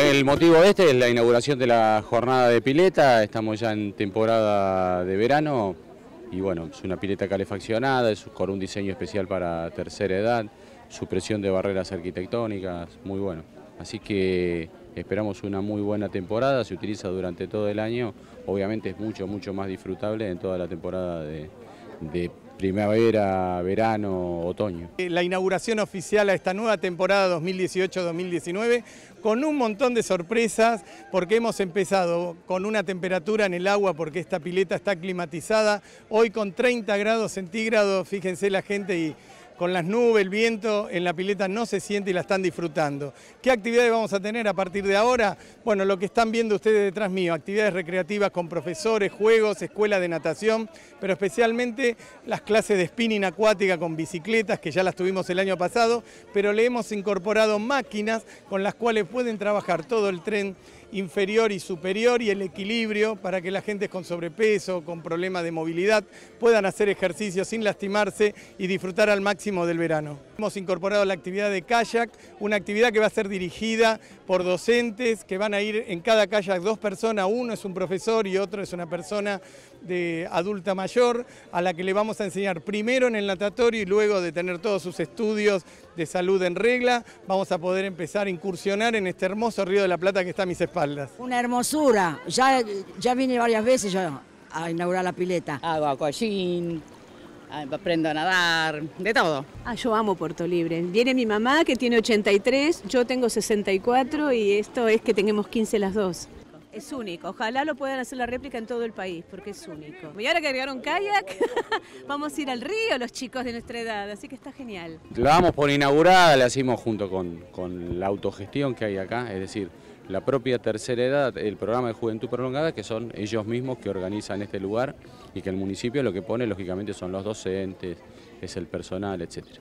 el motivo este es la inauguración de la jornada de pileta, estamos ya en temporada de verano y bueno, es una pileta calefaccionada, es con un diseño especial para tercera edad, supresión de barreras arquitectónicas, muy bueno. Así que esperamos una muy buena temporada, se utiliza durante todo el año, obviamente es mucho, mucho más disfrutable en toda la temporada de, de primavera, verano, otoño. Eh, la inauguración oficial a esta nueva temporada 2018-2019 con un montón de sorpresas porque hemos empezado con una temperatura en el agua porque esta pileta está climatizada, hoy con 30 grados centígrados, fíjense la gente y con las nubes, el viento, en la pileta no se siente y la están disfrutando. ¿Qué actividades vamos a tener a partir de ahora? Bueno, lo que están viendo ustedes detrás mío, actividades recreativas con profesores, juegos, escuela de natación, pero especialmente las clases de spinning acuática con bicicletas, que ya las tuvimos el año pasado, pero le hemos incorporado máquinas con las cuales pueden trabajar todo el tren inferior y superior y el equilibrio para que la gente con sobrepeso, con problemas de movilidad, puedan hacer ejercicio sin lastimarse y disfrutar al máximo del verano. Hemos incorporado la actividad de kayak, una actividad que va a ser dirigida por docentes, que van a ir en cada kayak dos personas, uno es un profesor y otro es una persona de adulta mayor, a la que le vamos a enseñar primero en el natatorio y luego de tener todos sus estudios de salud en regla, vamos a poder empezar a incursionar en este hermoso río de la Plata que está a mis espaldas. Una hermosura, ya, ya vine varias veces a inaugurar la pileta. Agua, aprendo a nadar, de todo. Ah, yo amo Puerto Libre. Viene mi mamá que tiene 83, yo tengo 64 y esto es que tenemos 15 las dos es único. Ojalá lo puedan hacer la réplica en todo el país, porque es único. Y ahora que agregaron kayak, vamos a ir al río los chicos de nuestra edad, así que está genial. Lo vamos por inaugurada, la hacemos junto con, con la autogestión que hay acá, es decir, la propia tercera edad, el programa de juventud prolongada, que son ellos mismos que organizan este lugar y que el municipio lo que pone, lógicamente, son los docentes, es el personal, etcétera.